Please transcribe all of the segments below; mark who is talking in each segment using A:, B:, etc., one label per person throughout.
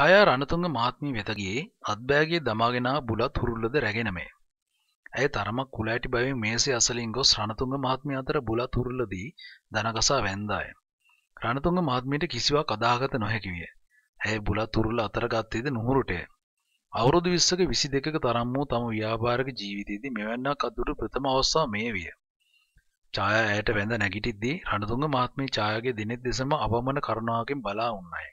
A: ඡායා රණතුංග මහත්මිය වෙත ගියේ අත්බෑගේ දමාගෙන බුලත් හුරුල්ලද රැගෙනමය. ඇය තරමක් කුලෑටි බැවින් මේසේ අසලින් ගොස් රණතුංග මහත්මිය අතර බුලත් හුරුල්ලදී දනගසා වැන්දාය. රණතුංග මහත්මියට කිසිවක් අදාහගත නොහැකි විය. ඇය බුලත් හුරුල්ල අතර ගත්තේද නුහුරුටය. අවුරුදු 20ක 22ක තරම් වූ තම ව්‍යාපාරික ජීවිතයේදී මෙවැන්නක් අදුරු ප්‍රථම අවස්ථාව මේ විය. ඡායා ඇයට වැඳ නැගිටිද්දී රණතුංග මහත්මිය ඡායාගේ දිනෙත් දෙසම අවමන කරුණාවකින් බලා උන්නයි.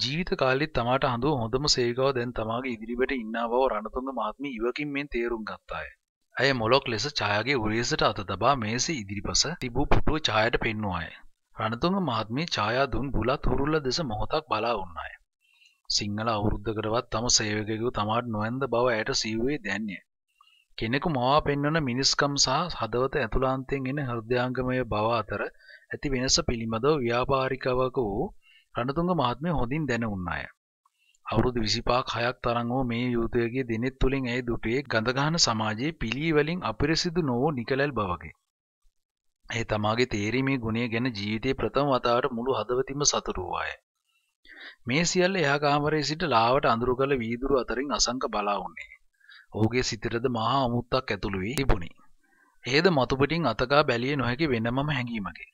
A: ජීවිත කාලෙත් තමාට හඳුව හොඳම සේකාව දැන් තමාගේ ඉදිරිපට ඉන්න බව රණතුංග මහත්ම ඉවකින් මෙන් තේරුම් ගත්තාය. ඇය මොලොක් ලෙස ඡායාගේ උරේසට අත තබා මේසේ ඉදිරිපස තිබූ පුටුව ඡායට පෙන්වාය. රණතුංග මහත්මේ ඡායා දුන් බුලත් හුරුල්ල දෙස මොහොතක් බලා වුණාය. සිංහල අවුරුද්දකටවත් තම සේවකයෙකු තමාට නොඇඳ බව ඇයට සීවුවේ දැන්ය. කෙනෙකු මවා පෙන්වන මිනිස්කම් සහ හදවත ඇතුළාන්තයෙන් එන හෘදයාංගමය බව අතර ඇති වෙනස පිළිබඳව ව්‍යාපාරිකවක වූ රණතුංග මහත්මිය හොඳින් දැනුණ අය. අවුරුදු 25ක් 6ක් තරම්ව මේ යුද්ධයේ දිනෙත් තුලින් ඇය දුටුවේ ගඳගහන සමාජයේ පිළී වලින් අපිරිසිදු නොවූ නිකලල් බවකි. ඇය තමාගේ තේරීමේ ගුණය ගැන ජීවිතේ ප්‍රථම වතාවට මුළු හදවතින්ම සතුටු වූ මේ සියල්ල එහා කාමරයේ සිට ලාවට අඳුරු කළ වීදුරු අතරින් අසංක බලා වුණේ. ඔහුගේ සිතටද මහා අමුත්තක් ඇතුළු වී තිබුණි. එහෙද මතු පිටින් අතකා බැලිය නොහැකි වෙනමම හැඟීමකි.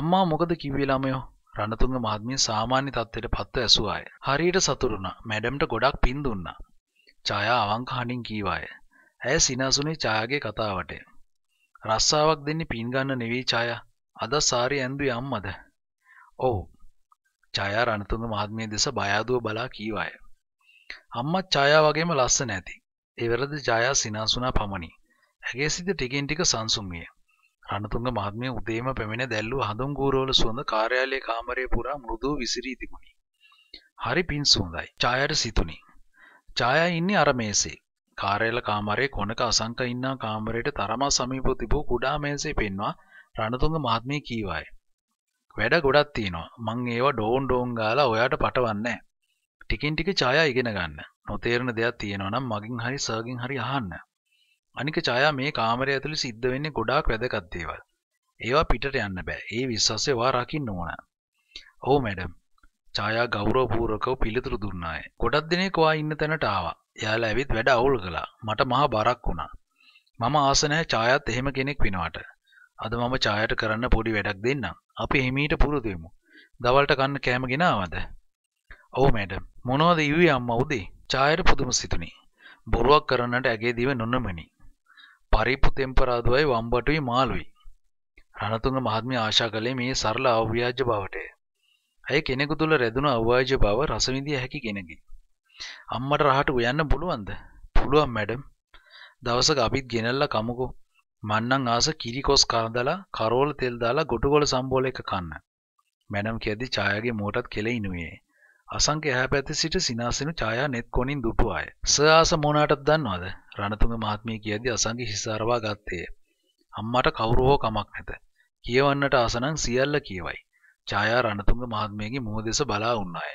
A: අම්මා මොකද කිව්වේ ළමයෝ? රණතුංග මහත්මිය සාමාන්‍ය තත්ත්වයට පත්ව ඇසුවාය. හරියට සතුටුුණා. මැඩම්ට ගොඩක් පින් දුන්නා. ඡායා අවංක හඬින් කීවාය. ඇය සිනාසුනේ ඡායාගේ කතාවට. රස්සාවක් දෙන්නේ පින් ගන්න නෙවෙයි ඡායා. අද සාරි ඇඳුවේ අම්මද? ඔව්. ඡායා රණතුංග මහත්මිය දෙස බය බලා කීවාය. අම්මත් ඡායා වගේම ලස්සන ඇති. ඒ වෙරද ඡායා සිනාසුනා පමණි. ඇගේ සිත ටිකෙන් ටික සංසුන් විය. රණතුංග මහත්මිය උදේම පැමිණ දැල්ලූ හඳුන් කූරවල සුවඳ කාර්යාලයේ කාමරේ පුරා මෘදු විසිරී තිබුණි. හරි පිං සුවඳයි. ඡායාට සිතුණි. ඡායා ඉන්නේ අර මේසේ. කාර්යාල කාමරේ කොනක අසංක ඉන්නා කාමරයට තරමා සමීපව තිබූ කුඩා මේසේ පෙන්වා රණතුංග මහත්මිය කීවාය. වැඩ ගොඩක් තියෙනවා. මං ඒවා ඩෝන් ඩෝන් ගාලා ඔයාට පටවන්නේ ටිකින් ටික ඡායා ඉගෙන ගන්න. නොතේරෙන දෙයක් තියෙනවා නම් මගෙන් හරි සර්ගෙන් හරි අහන්න. අනික ඡායා මේ කාමරය ඇතුළේ සිද්ධ වෙන්නේ ගොඩාක් වැදගත් දේවල්. ඒවා පිටට යන්න බෑ. ඒ විශ්වාසය වා රකින්න ඕන. ඔව් මැඩම්. ඡායා ගෞරවපූර්වකව පිළිතුරු දුන්නාය. ගොඩක් දිනක වා ඉන්න තැනට ආවා. එයාලා ඇවිත් වැඩ අවුල් කළා. මට මහා බරක් වුණා. මම ආස නැහැ ඡායාත් එහෙම කෙනෙක් වෙනවට. අද මම ඡායාට කරන්න පොඩි වැඩක් දෙන්නම්. අපි එහිමීට පුරුදු වෙමු. දවල්ට කන්න කෑම ගෙනාවද? ඔව් මැඩම්. මොනවද ඉවි අම්මා උදේ? ඡායාට පුදුම සිතුණි. බොරුවක් කරන්නට ඇගේ දිව නොනමනි. පරිප්පු තෙම්පරාදුවයි වම්බටුයි මාළුයි. රණතුංග මහත්මිය ආශා කළේ මේ සරල අව්‍යාජ බවටය. ඇය කෙනෙකු තුළ රැඳුණු අව්‍යාජ බව රසවිඳිය හැකි කෙනෙකි. අම්මට රහට උයන්න පුළුවන්ද? පුළුවන් මැඩම්. දවසක අපිත් ගෙනල්ලා කමුකෝ. මන්නම් ආස කිරිකොස් කරදලා කරෝල තෙල් දාලා ගොටුගොල සම්බෝල එක කන්න. මැඩම් කියද්දි ඡායාගේ මුවටත් කෙලිනුවේ. අසංක යහපැති සිට සිනාසෙනු ඡායා net කොණින් දුටුවාය. සර් ආස මොනාටද දන්නවද? රණතුංග මහත්මිය කියද්දී අසංක හිසාරවා ගත්තේය. අම්මට කවුරු හෝ කමක් නැත. කියවන්නට ආසනම් සියල්ල කියවයි. ඡායා රණතුංග මහත්මියගේ මුව දෙස බලා වුණාය.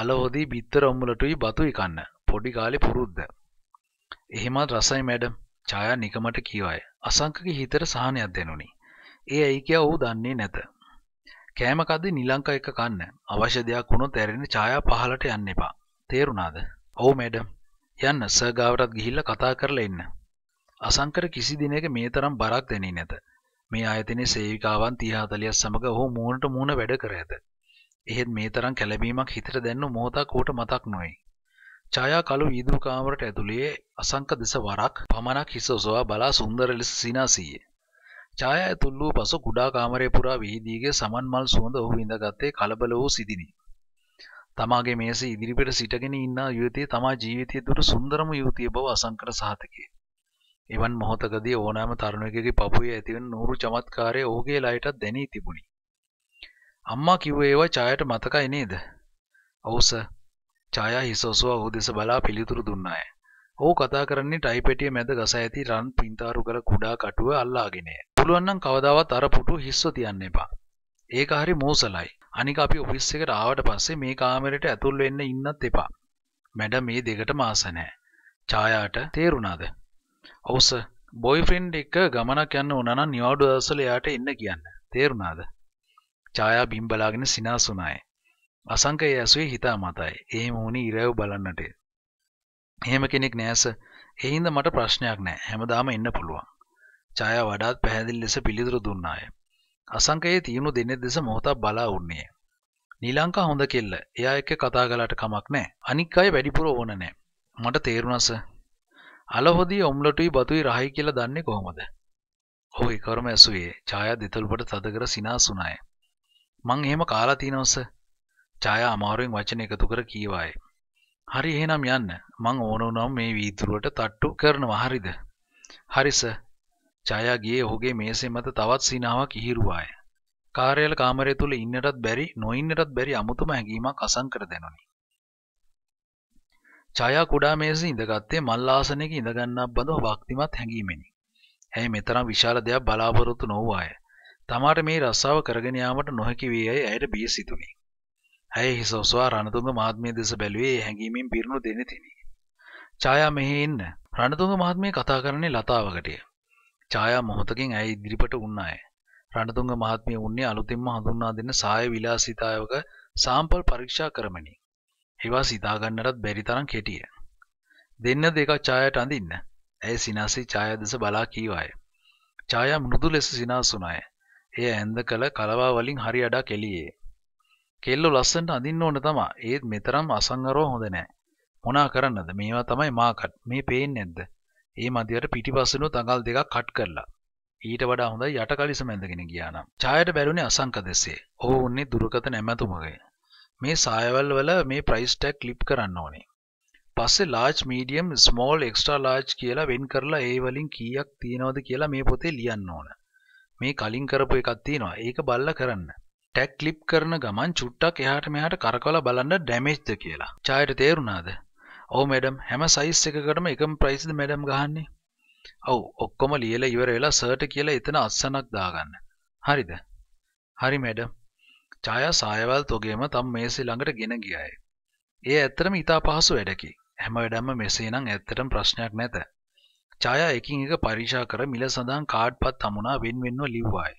A: අලෝදී බිත්තර ඔම්මුලටුයි බතුයි කන්න. පොඩි කාලේ පුරුද්ද. එහෙමත් රසයි මැඩම්. ඡායා නිකමට කියවය. අසංකගේ හිතට සහනයක් දැනුනි. ඒ ඇයි කියා ඔහු දන්නේ නැත. කෑමකද්දි නිලංක එක කන්න. අවශ්‍ය දෙයක් වුණොත් ඇරෙන ඡායා පහලට යන්න එපා. තේරුණාද? ඔව් මැඩම්. යන්න සර් ගාවටත් ගිහිල්ලා කතා කරලා එන්න. අසංකර කිසි දිනයක මේ තරම් බරක් දැනෙන්නේ නැත. මේ ආයතනයේ සේවිකාවන් 30 40ක් සමග ඔහු මූණට මූණ වැඩ කර ඇත. එහෙත් මේ තරම් කැළඹීමක් හිතට දැන්නු මොහොතක් ඌට මතක් නොවේ. ඡායා කළු වීදුරු කාමරට ඇතුළේ අසංක දෙස වරක් පමණක් හිස ඔසවා බලා සුන්දර ලෙස සිනාසීය. ඡාය ඇතුල්ලූ පසු කුඩා කාමරය පුරා විහිදීගේ සමන් මල් සුවඳ ඔහු ඉඳගත්තේ කලබල වූ සිදිනි. තමාගේ මේස ඉදිරිපිට සිටගෙන ඉන්නා යුවතිය තමා ජීවිතය තුළ සුන්දරම යුතිය බව අසංකර සහතකි. එවන් මොහොතකදී ඕනෑම තරුණයකගේ පපුයේ ඇතිවෙන නూరు චමත්කාරය ඔහුගේ ලයිටත් දැනී තිබුණි. අම්මා කිව්ව ඒවා ඡායට මතකයි නේද? "ඔව්ස." ඡායා හිස ඔසවා ඔහු දෙස බලා පිළිතුරු දුන්නාය. ඔහු කතා කරන්නේ ටයිපෙටිය මැද ගස ඇති රන් පින්තාරු කර කුඩා කටුව අල්ලාගෙනය. පුළුවන් නම් කවදාවත් අර පුටු හිස්ව තියන්න එපා. ඒක හරි මෝසලයි. අනික අපි ඔෆිස් එකට ආවට පස්සේ මේ කාමරේට ඇතුල් වෙන්න ඉන්නත් එපා. මැඩම් මේ දෙකටම ආස නැහැ. ඡායාට තේරුණාද? ඔව් සර්. බොයිෆ්‍රෙන්ඩ් එක්ක ගමනක් යන්න ඕන නම් නිවාඩු දවස්වල එයාට එන්න කියන්න. තේරුණාද? ඡායා බිම් බලාගෙන සිනාසුනායි. අසංක ඒ ඇසුවේ හිතාමතයි. එහෙම වුණේ ඉරව බලන්නට. එහෙම කෙනෙක් නෑ සර්. ඒ හින්දා මට ප්‍රශ්නයක් නෑ. හැමදාම එන්න පුළුවන්. ජයා වඩාත් පැහැදිලි ලෙස පිළිතුරු දුන්නාය. අසංකයේ තියුණු දෙනෙක් දෙස මොහොතක් බලා උන්නේ. නිලංකා හොඳ කෙල්ල. එයා එක්ක කතා කළාට කමක් නැහැ. අනික් අය වැඩිපුර ඕන නැහැ. මට තේරුණා සර්. අලහොදී ඔම්ලටුයි බතුයි රහයි කියලා දන්නේ කොහොමද? ඔහු එකවරම ඇසුවේ. ඡායා දෙතොල්පට තද කර සිනාසුණාය. මං එහෙම කාලා තිනව සර්. ඡායා අමාරුවෙන් වචන එකතු කර කීවාය. හරි එහෙනම් යන්න. මං ඕන වුණාම මේ වීදුරුවට තට්ටු කරනවා හරිද? හරි සර්. ජයා ගියේ ඔහුගේ මේසේ මත තවත් සිනාවක් ඉහිරුවාය. කාර්යාල කාමරය තුල ඉන්නටත් බැරි නොඉන්නටත් බැරි අමුතුම හැඟීමක් අසංකර දෙනුනි. ඡායා කුඩා මේසේ ඉඳගත්තේ මල් ආසනයක ඉඳගන්නක් බඳව භක්තිමත් හැඟීමෙනි. ඇය මෙතරම් විශාල දෙයක් බලාපොරොත්තු නොවුවාය. තමාට මේ රස්සාව කරගෙන යාමට නොහැකි වී ඇයි ඇයට බිය සිතුනි. ඇය හිස ඔසවා රණතුංග මහත්මිය දෙස බැලුවේ ඒ හැඟීමෙන් පිරුණු දෙනෙතිනි. ඡායා මෙහි ඉන්න රණතුංග මහත්මිය කතා කරන්නේ ලතාවකටය. ඡායා මොහොතකින් ඇය ඉදිරිපට වුණාය. රණතුංග මහත්මිය උන්නේ අලුතින්ම හඳුන්වා දෙන සාය විලාසිතායක සාම්පල් පරීක්ෂා කරමනි. ඒවා සිතා ගන්නටත් බැරි තරම් කෙටිය. දෙන්න දෙක ඡායාට අඳින්න. ඇය සිනාසී ඡායා දෙස බලා කීවාය. ඡායා මෘදු ලෙස සිනාසුනාය. එය ඇඳ කළ කලවා වලින් හරි අඩක් එළියේ. කෙල්ලෝ ලස්සනට අඳින්න ඕන තමා. ඒත් මෙතරම් අසංගරව හොඳ නෑ. මොනා කරන්නද? මේවා තමයි මාකට්. මේ පේන්නේ නැද්ද? ඒ මධ්‍යයට පිටිපස්සනුත් අඟල් දෙකක් කට් කරලා. ඊට වඩා හොඳ යට කලිසම ඇඳගෙන ගියා නම්. ඡායට බැලුනේ අසංක දෙසේ. ඔහු උන්නේ දුරකත නැමැතුමගේ. මේ සායවල් වල මේ ප්‍රයිස් ටැග් ක්ලිප් කරන්න ඕනේ. පස්සේ large medium small extra large කියලා වෙන් කරලා ඒ වලින් කීයක් තියෙනවද කියලා මේ පොතේ ලියන්න ඕන. මේ කලින් කරපු එකක් තියෙනවා. ඒක බලලා කරන්න. ටැග් ක්ලිප් කරන ගමන් චුට්ටක් එහාට මෙහාට කරකවලා බලන්න ඩැමේජ්ද කියලා. ඡායට තේරුණාද? ඔව් මැඩම් හැම සයිස් එකකටම එකම ප්‍රයිස්ද මැඩම් ගහන්නේ ඔව් ඔක්කොම ලියලා ඉවර වෙලා සර්ට කියලා එතන අස්සනක් දාගන්න හරිද හරි මැඩම් ඡායා සායවල් තොගේම තම මේසෙ ළඟට ගෙන ගියාය ඒ ඇත්තටම ඉතා පහසු වැඩකි හැම වෙලම මෙසේ නම් ඇත්තටම ප්‍රශ්නයක් නැත ඡායා එකින් එක පරීක්ෂා කර මිල සඳහන් කාඩ්පත් හමුනා වෙන් වෙන්ව ලිව්වාය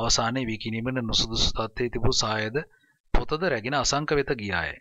A: අවසානයේ විකිණීමන නුසුදුසු තත්ත්වයේ තිබූ සායද පොතද රැගෙන අසංක වෙත ගියාය